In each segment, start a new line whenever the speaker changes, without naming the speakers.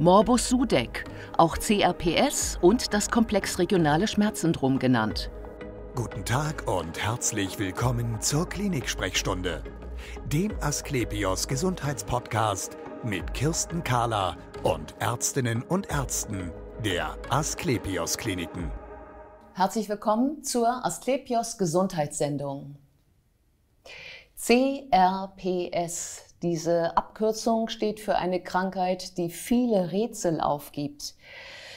Morbus Sudeck, auch CRPS und das komplex regionale Schmerzsyndrom genannt.
Guten Tag und herzlich willkommen zur Klinik-Sprechstunde, dem Asklepios Gesundheitspodcast mit Kirsten Kahler und Ärztinnen und Ärzten der Asklepios Kliniken.
Herzlich willkommen zur Asklepios Gesundheitssendung. CRPS, diese Abkürzung steht für eine Krankheit, die viele Rätsel aufgibt.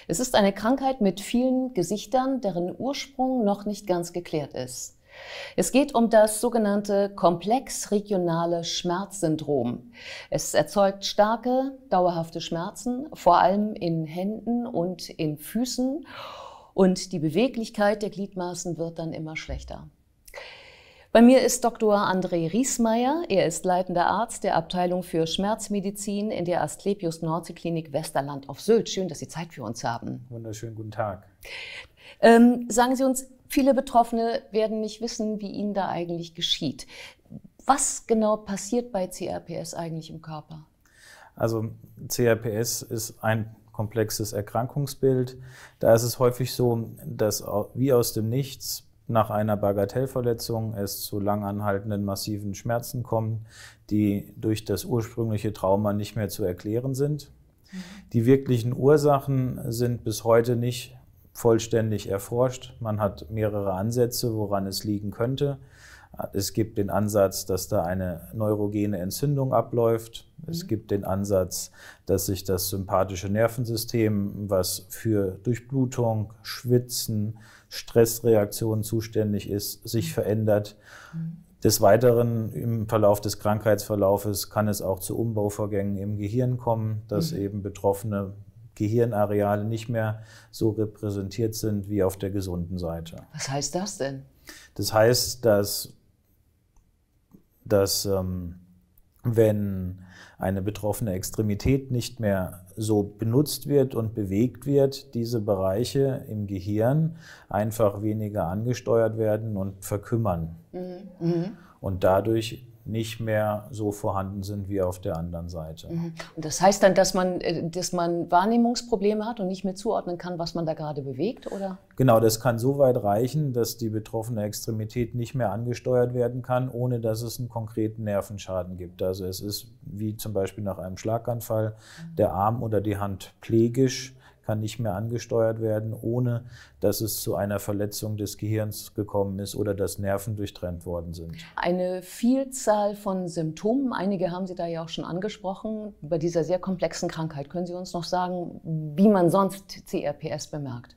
Es ist eine Krankheit mit vielen Gesichtern, deren Ursprung noch nicht ganz geklärt ist. Es geht um das sogenannte komplex-regionale Schmerzsyndrom. Es erzeugt starke, dauerhafte Schmerzen, vor allem in Händen und in Füßen. Und die Beweglichkeit der Gliedmaßen wird dann immer schlechter. Bei mir ist Dr. André Riesmeier. Er ist leitender Arzt der Abteilung für Schmerzmedizin in der Asklepios Nordsee Klinik Westerland auf Sylt. Schön, dass Sie Zeit für uns haben. Wunderschönen guten Tag. Ähm, sagen Sie uns, viele Betroffene werden nicht wissen, wie ihnen da eigentlich geschieht. Was genau passiert bei CRPS eigentlich im Körper?
Also CRPS ist ein komplexes Erkrankungsbild. Da ist es häufig so, dass wie aus dem Nichts nach einer Bagatellverletzung es zu langanhaltenden massiven Schmerzen kommen, die durch das ursprüngliche Trauma nicht mehr zu erklären sind. Mhm. Die wirklichen Ursachen sind bis heute nicht vollständig erforscht. Man hat mehrere Ansätze, woran es liegen könnte. Es gibt den Ansatz, dass da eine neurogene Entzündung abläuft. Es mhm. gibt den Ansatz, dass sich das sympathische Nervensystem, was für Durchblutung, Schwitzen, Stressreaktion zuständig ist, sich mhm. verändert. Mhm. Des Weiteren im Verlauf des Krankheitsverlaufes kann es auch zu Umbauvorgängen im Gehirn kommen, dass mhm. eben betroffene Gehirnareale nicht mehr so repräsentiert sind wie auf der gesunden
Seite. Was heißt das denn?
Das heißt, dass, dass ähm, wenn eine betroffene Extremität nicht mehr so benutzt wird und bewegt wird, diese Bereiche im Gehirn einfach weniger angesteuert werden und verkümmern.
Mhm. Mhm.
Und dadurch nicht mehr so vorhanden sind wie auf der anderen Seite.
Mhm. Und das heißt dann, dass man, äh, dass man Wahrnehmungsprobleme hat und nicht mehr zuordnen kann, was man da gerade bewegt, oder?
Genau, das kann so weit reichen, dass die betroffene Extremität nicht mehr angesteuert werden kann, ohne dass es einen konkreten Nervenschaden gibt. Also es ist wie zum Beispiel nach einem Schlaganfall mhm. der Arm oder die Hand plegisch kann nicht mehr angesteuert werden, ohne dass es zu einer Verletzung des Gehirns gekommen ist oder dass Nerven durchtrennt worden sind.
Eine Vielzahl von Symptomen, einige haben Sie da ja auch schon angesprochen, bei dieser sehr komplexen Krankheit. Können Sie uns noch sagen, wie man sonst CRPS bemerkt?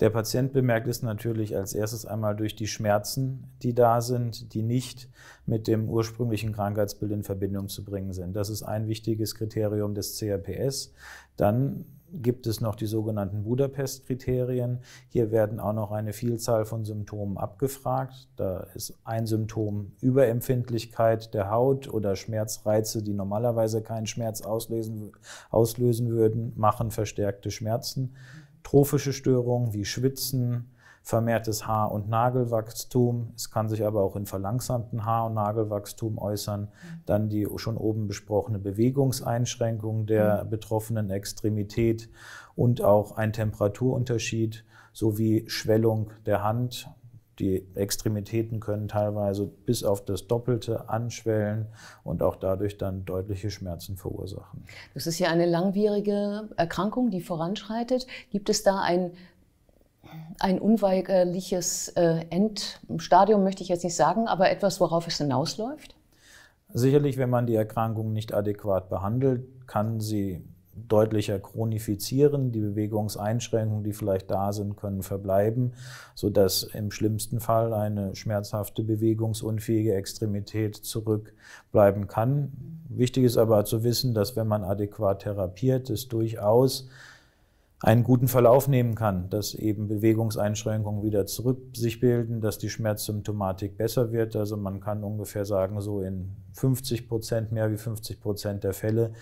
Der Patient bemerkt es natürlich als erstes einmal durch die Schmerzen, die da sind, die nicht mit dem ursprünglichen Krankheitsbild in Verbindung zu bringen sind. Das ist ein wichtiges Kriterium des CRPS. Dann gibt es noch die sogenannten Budapest-Kriterien. Hier werden auch noch eine Vielzahl von Symptomen abgefragt. Da ist ein Symptom Überempfindlichkeit der Haut oder Schmerzreize, die normalerweise keinen Schmerz auslösen, auslösen würden, machen verstärkte Schmerzen. Trophische Störungen wie Schwitzen, vermehrtes Haar- und Nagelwachstum. Es kann sich aber auch in verlangsamten Haar- und Nagelwachstum äußern. Mhm. Dann die schon oben besprochene Bewegungseinschränkung der mhm. betroffenen Extremität und auch ein Temperaturunterschied sowie Schwellung der Hand. Die Extremitäten können teilweise bis auf das Doppelte anschwellen und auch dadurch dann deutliche Schmerzen verursachen.
Das ist ja eine langwierige Erkrankung, die voranschreitet. Gibt es da ein ein unweigerliches äh, Endstadium, möchte ich jetzt nicht sagen, aber etwas, worauf es hinausläuft?
Sicherlich, wenn man die Erkrankung nicht adäquat behandelt, kann sie deutlicher chronifizieren. Die Bewegungseinschränkungen, die vielleicht da sind, können verbleiben, sodass im schlimmsten Fall eine schmerzhafte, bewegungsunfähige Extremität zurückbleiben kann. Wichtig ist aber zu wissen, dass wenn man adäquat therapiert, es durchaus einen guten Verlauf nehmen kann, dass eben Bewegungseinschränkungen wieder zurück sich bilden, dass die Schmerzsymptomatik besser wird. Also man kann ungefähr sagen, so in 50 Prozent, mehr wie 50 Prozent der Fälle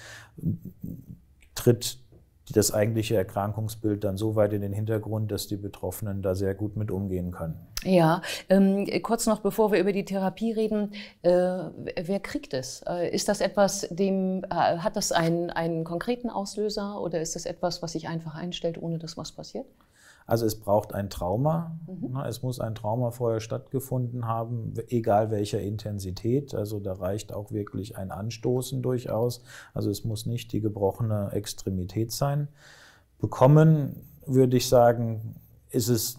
tritt die das eigentliche Erkrankungsbild dann so weit in den Hintergrund, dass die Betroffenen da sehr gut mit umgehen können.
Ja, ähm, kurz noch, bevor wir über die Therapie reden, äh, wer kriegt es? Äh, ist das etwas, dem äh, hat das einen, einen konkreten Auslöser oder ist das etwas, was sich einfach einstellt, ohne dass was passiert?
Also es braucht ein Trauma. Mhm. Ne, es muss ein Trauma vorher stattgefunden haben, egal welcher Intensität. Also da reicht auch wirklich ein Anstoßen durchaus. Also es muss nicht die gebrochene Extremität sein. Bekommen, würde ich sagen, ist es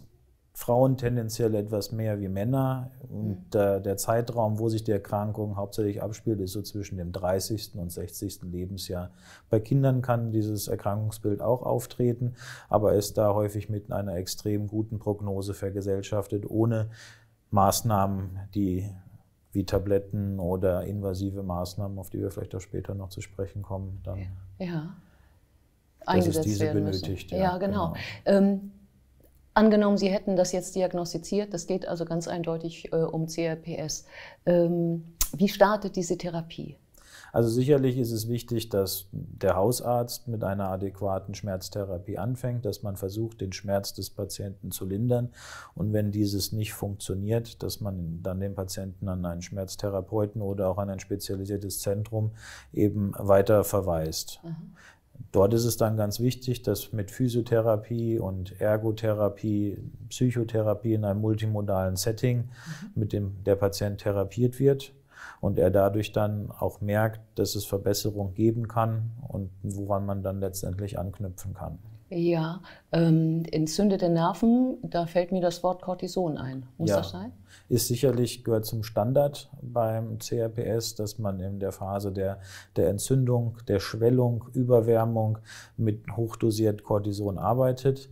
Frauen tendenziell etwas mehr wie Männer. Und äh, der Zeitraum, wo sich die Erkrankung hauptsächlich abspielt, ist so zwischen dem 30. und 60. Lebensjahr. Bei Kindern kann dieses Erkrankungsbild auch auftreten, aber ist da häufig mit einer extrem guten Prognose vergesellschaftet, ohne Maßnahmen, die wie Tabletten oder invasive Maßnahmen, auf die wir vielleicht auch später noch zu sprechen kommen, dann
ja. eingesetzt dass es diese werden benötigt. Ja, ja genau. genau. Ähm, Angenommen, Sie hätten das jetzt diagnostiziert, das geht also ganz eindeutig äh, um CRPS. Ähm, wie startet diese Therapie?
Also sicherlich ist es wichtig, dass der Hausarzt mit einer adäquaten Schmerztherapie anfängt, dass man versucht, den Schmerz des Patienten zu lindern und wenn dieses nicht funktioniert, dass man dann den Patienten an einen Schmerztherapeuten oder auch an ein spezialisiertes Zentrum eben weiter verweist. Mhm. Dort ist es dann ganz wichtig, dass mit Physiotherapie und Ergotherapie, Psychotherapie in einem multimodalen Setting mhm. mit dem der Patient therapiert wird und er dadurch dann auch merkt, dass es Verbesserung geben kann und woran man dann letztendlich anknüpfen kann.
Ja, ähm, entzündete Nerven, da fällt mir das Wort Cortison ein. Muss ja. das sein?
Ist sicherlich, gehört zum Standard beim CRPS, dass man in der Phase der, der Entzündung, der Schwellung, Überwärmung mit hochdosiert Cortison arbeitet.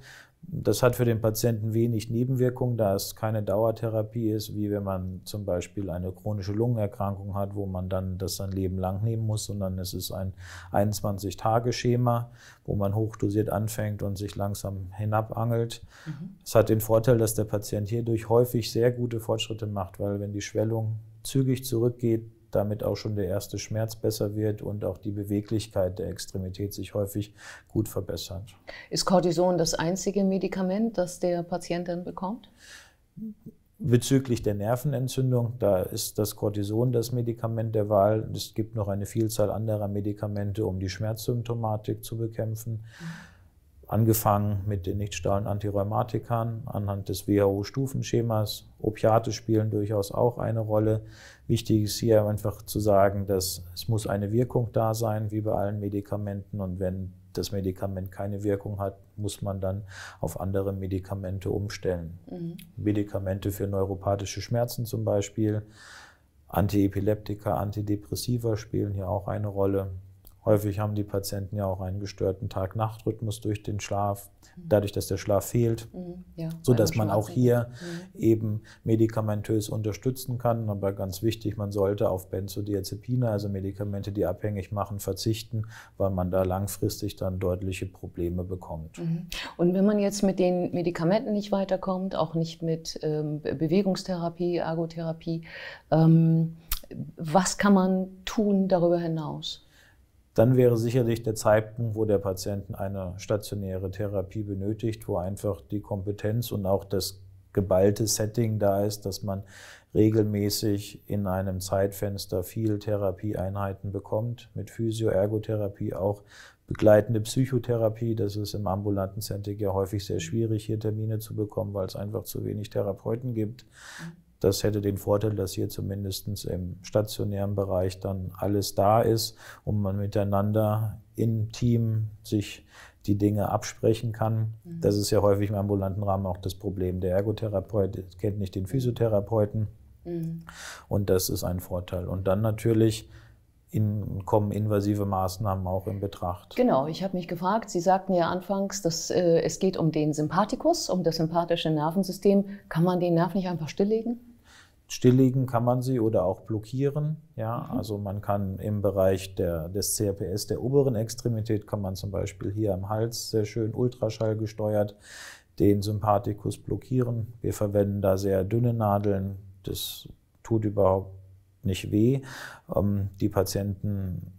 Das hat für den Patienten wenig Nebenwirkungen, da es keine Dauertherapie ist, wie wenn man zum Beispiel eine chronische Lungenerkrankung hat, wo man dann das sein Leben lang nehmen muss, sondern es ist ein 21-Tage-Schema, wo man hochdosiert anfängt und sich langsam hinabangelt. Mhm. Es mhm. hat den Vorteil, dass der Patient hierdurch häufig sehr gute Fortschritte macht, weil wenn die Schwellung zügig zurückgeht, damit auch schon der erste Schmerz besser wird und auch die Beweglichkeit der Extremität sich häufig gut verbessert.
Ist Cortison das einzige Medikament, das der Patient dann bekommt?
Bezüglich der Nervenentzündung, da ist das Cortison das Medikament der Wahl. Es gibt noch eine Vielzahl anderer Medikamente, um die Schmerzsymptomatik zu bekämpfen. Mhm angefangen mit den nichtstollen Antirheumatikern anhand des WHO-Stufenschemas. Opiate spielen durchaus auch eine Rolle. Wichtig ist hier einfach zu sagen, dass es muss eine Wirkung da sein, wie bei allen Medikamenten. Und wenn das Medikament keine Wirkung hat, muss man dann auf andere Medikamente umstellen. Mhm. Medikamente für neuropathische Schmerzen zum Beispiel, Antiepileptika, Antidepressiva spielen hier auch eine Rolle. Häufig haben die Patienten ja auch einen gestörten Tag-Nacht-Rhythmus durch den Schlaf, mhm. dadurch, dass der Schlaf fehlt, mhm. ja, sodass man auch hier mhm. eben medikamentös unterstützen kann. Aber ganz wichtig, man sollte auf Benzodiazepine, also Medikamente, die abhängig machen, verzichten, weil man da langfristig dann deutliche Probleme bekommt.
Mhm. Und wenn man jetzt mit den Medikamenten nicht weiterkommt, auch nicht mit ähm, Bewegungstherapie, Ergotherapie, ähm, was kann man tun darüber hinaus?
dann wäre sicherlich der Zeitpunkt, wo der Patient eine stationäre Therapie benötigt, wo einfach die Kompetenz und auch das geballte Setting da ist, dass man regelmäßig in einem Zeitfenster viel Therapieeinheiten bekommt, mit Physio, Ergotherapie, auch begleitende Psychotherapie. Das ist im ambulanten Setting ja häufig sehr schwierig, hier Termine zu bekommen, weil es einfach zu wenig Therapeuten gibt. Mhm. Das hätte den Vorteil, dass hier zumindest im stationären Bereich dann alles da ist und man miteinander im Team sich die Dinge absprechen kann. Mhm. Das ist ja häufig im ambulanten Rahmen auch das Problem. Der Ergotherapeut kennt nicht den Physiotherapeuten. Mhm. Und das ist ein Vorteil. Und dann natürlich in, kommen invasive Maßnahmen auch in Betracht?
Genau, ich habe mich gefragt, Sie sagten ja anfangs, dass äh, es geht um den Sympathikus, um das sympathische Nervensystem. Kann man den Nerv nicht einfach stilllegen?
Stilllegen kann man sie oder auch blockieren. Ja, mhm. also man kann im Bereich der, des CRPS der oberen Extremität kann man zum Beispiel hier am Hals sehr schön Ultraschall gesteuert den Sympathikus blockieren. Wir verwenden da sehr dünne Nadeln. Das tut überhaupt nicht weh. Ähm, die Patienten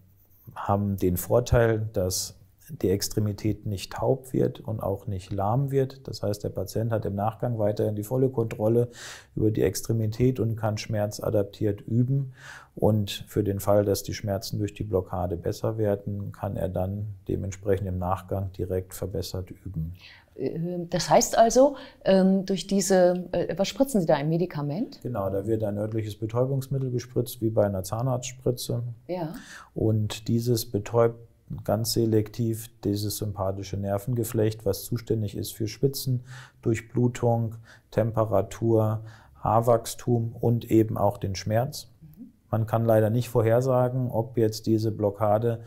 haben den Vorteil, dass die Extremität nicht taub wird und auch nicht lahm wird. Das heißt, der Patient hat im Nachgang weiterhin die volle Kontrolle über die Extremität und kann schmerzadaptiert üben. Und für den Fall, dass die Schmerzen durch die Blockade besser werden, kann er dann dementsprechend im Nachgang direkt verbessert üben.
Ähm, das heißt also, ähm, durch diese, äh, was spritzen Sie da, ein Medikament?
Genau, da wird ein örtliches Betäubungsmittel gespritzt, wie bei einer Zahnarztspritze. Ja. Und dieses betäubt ganz selektiv dieses sympathische Nervengeflecht, was zuständig ist für Spitzen, Durchblutung, Temperatur, Haarwachstum und eben auch den Schmerz. Mhm. Man kann leider nicht vorhersagen, ob jetzt diese Blockade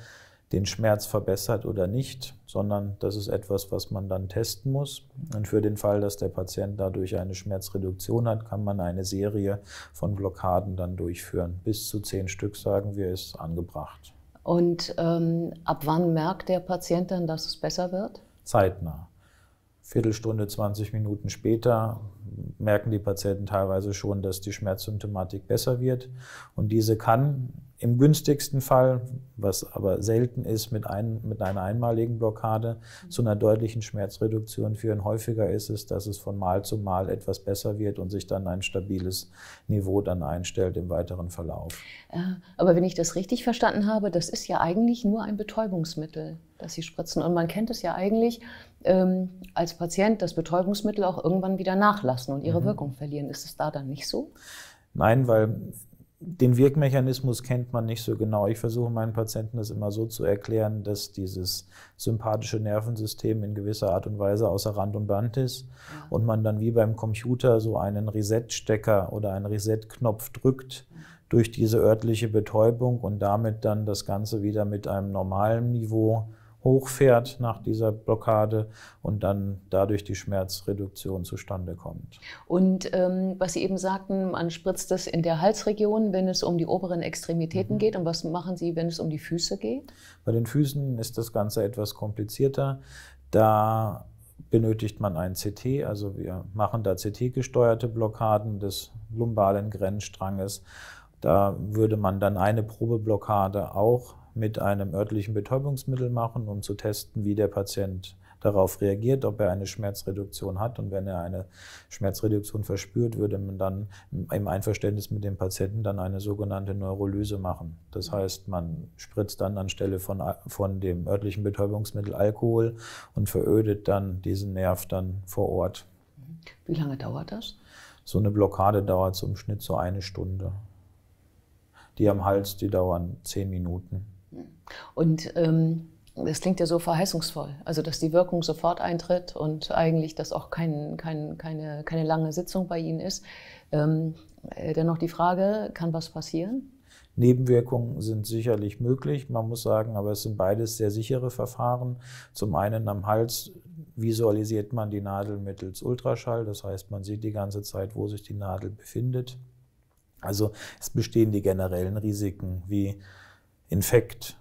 den Schmerz verbessert oder nicht, sondern das ist etwas, was man dann testen muss. Und für den Fall, dass der Patient dadurch eine Schmerzreduktion hat, kann man eine Serie von Blockaden dann durchführen. Bis zu zehn Stück, sagen wir, ist angebracht.
Und ähm, ab wann merkt der Patient dann, dass es besser wird?
Zeitnah. Viertelstunde, 20 Minuten später merken die Patienten teilweise schon, dass die Schmerzsymptomatik besser wird. Und diese kann im günstigsten Fall, was aber selten ist, mit, ein, mit einer einmaligen Blockade mhm. zu einer deutlichen Schmerzreduktion führen. Häufiger ist es, dass es von Mal zu Mal etwas besser wird und sich dann ein stabiles Niveau dann einstellt im weiteren Verlauf.
Äh, aber wenn ich das richtig verstanden habe, das ist ja eigentlich nur ein Betäubungsmittel, das Sie spritzen. Und man kennt es ja eigentlich ähm, als Patient, dass Betäubungsmittel auch irgendwann wieder nachlassen und ihre mhm. Wirkung verlieren. Ist es da dann nicht so?
Nein, weil den Wirkmechanismus kennt man nicht so genau. Ich versuche meinen Patienten das immer so zu erklären, dass dieses sympathische Nervensystem in gewisser Art und Weise außer Rand und Band ist und man dann wie beim Computer so einen Reset-Stecker oder einen Reset-Knopf drückt durch diese örtliche Betäubung und damit dann das Ganze wieder mit einem normalen Niveau hochfährt nach dieser Blockade und dann dadurch die Schmerzreduktion zustande kommt.
Und ähm, was Sie eben sagten, man spritzt das in der Halsregion, wenn es um die oberen Extremitäten mhm. geht. Und was machen Sie, wenn es um die Füße geht?
Bei den Füßen ist das Ganze etwas komplizierter. Da benötigt man ein CT. Also wir machen da CT-gesteuerte Blockaden des lumbalen Grenzstranges. Da würde man dann eine Probeblockade auch mit einem örtlichen Betäubungsmittel machen, um zu testen, wie der Patient darauf reagiert, ob er eine Schmerzreduktion hat. Und wenn er eine Schmerzreduktion verspürt, würde man dann im Einverständnis mit dem Patienten dann eine sogenannte Neurolyse machen. Das mhm. heißt, man spritzt dann anstelle von, von dem örtlichen Betäubungsmittel Alkohol und verödet dann diesen Nerv dann vor Ort.
Mhm. Wie lange dauert das?
So eine Blockade dauert zum Schnitt so eine Stunde. Die am Hals, die dauern zehn Minuten.
Und ähm, das klingt ja so verheißungsvoll, also dass die Wirkung sofort eintritt und eigentlich, dass auch kein, kein, keine, keine lange Sitzung bei Ihnen ist. Ähm, äh, dennoch die Frage, kann was passieren?
Nebenwirkungen sind sicherlich möglich, man muss sagen, aber es sind beides sehr sichere Verfahren. Zum einen am Hals visualisiert man die Nadel mittels Ultraschall, das heißt, man sieht die ganze Zeit, wo sich die Nadel befindet. Also es bestehen die generellen Risiken wie Infekt,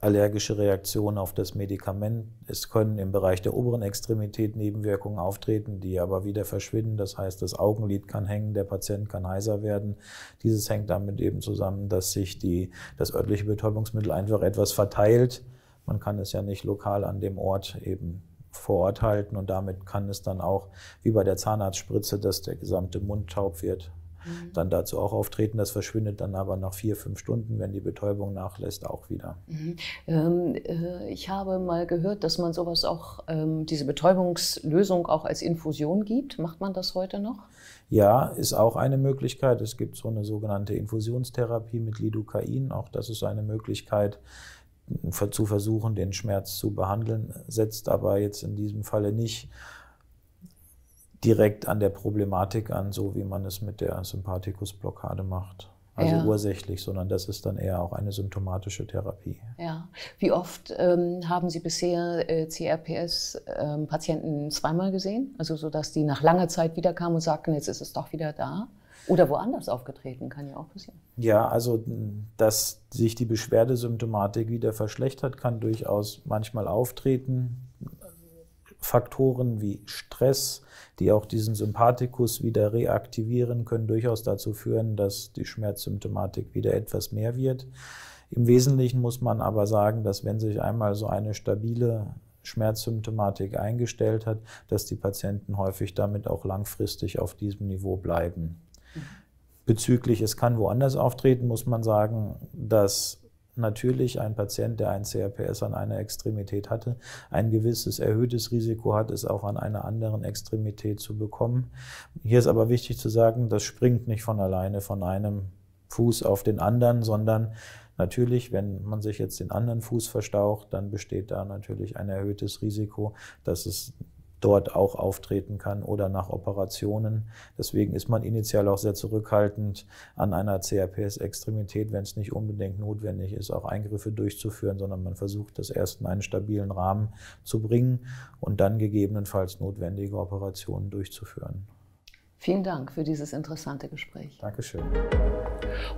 allergische Reaktionen auf das Medikament. Es können im Bereich der oberen Extremität Nebenwirkungen auftreten, die aber wieder verschwinden. Das heißt, das Augenlid kann hängen, der Patient kann heiser werden. Dieses hängt damit eben zusammen, dass sich die, das örtliche Betäubungsmittel einfach etwas verteilt. Man kann es ja nicht lokal an dem Ort eben vor Ort halten und damit kann es dann auch, wie bei der Zahnarztspritze, dass der gesamte Mund taub wird mhm. dann dazu auch auftreten. Das verschwindet dann aber nach vier, fünf Stunden, wenn die Betäubung nachlässt, auch wieder.
Mhm. Ähm, äh, ich habe mal gehört, dass man sowas auch, ähm, diese Betäubungslösung auch als Infusion gibt. Macht man das heute noch?
Ja, ist auch eine Möglichkeit. Es gibt so eine sogenannte Infusionstherapie mit Lidocain. Auch das ist eine Möglichkeit äh, zu versuchen, den Schmerz zu behandeln, setzt aber jetzt in diesem Falle nicht direkt an der Problematik an, so wie man es mit der Sympathikusblockade macht. Also ja. ursächlich, sondern das ist dann eher auch eine symptomatische Therapie.
Ja. Wie oft ähm, haben Sie bisher äh, CRPS-Patienten ähm, zweimal gesehen? Also so, dass die nach langer Zeit wiederkamen und sagten, jetzt ist es doch wieder da? Oder woanders aufgetreten, kann ja auch passieren.
Ja, also dass sich die Beschwerdesymptomatik wieder verschlechtert, kann durchaus manchmal auftreten. Faktoren wie Stress, die auch diesen Sympathikus wieder reaktivieren, können durchaus dazu führen, dass die Schmerzsymptomatik wieder etwas mehr wird. Im Wesentlichen muss man aber sagen, dass wenn sich einmal so eine stabile Schmerzsymptomatik eingestellt hat, dass die Patienten häufig damit auch langfristig auf diesem Niveau bleiben. Mhm. Bezüglich es kann woanders auftreten, muss man sagen, dass natürlich ein Patient, der ein CRPS an einer Extremität hatte, ein gewisses erhöhtes Risiko hat, es auch an einer anderen Extremität zu bekommen. Hier ist aber wichtig zu sagen, das springt nicht von alleine von einem Fuß auf den anderen, sondern Natürlich, wenn man sich jetzt den anderen Fuß verstaucht, dann besteht da natürlich ein erhöhtes Risiko, dass es dort auch auftreten kann oder nach Operationen. Deswegen ist man initial auch sehr zurückhaltend, an einer CRPS-Extremität, wenn es nicht unbedingt notwendig ist, auch Eingriffe durchzuführen, sondern man versucht, das erst in einen stabilen Rahmen zu bringen und dann gegebenenfalls notwendige Operationen durchzuführen.
Vielen Dank für dieses interessante Gespräch. Dankeschön.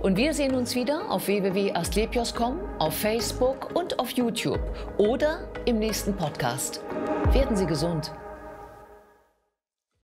Und wir sehen uns wieder auf www.astlepios.com, auf Facebook und auf YouTube oder im nächsten Podcast. Werden Sie gesund.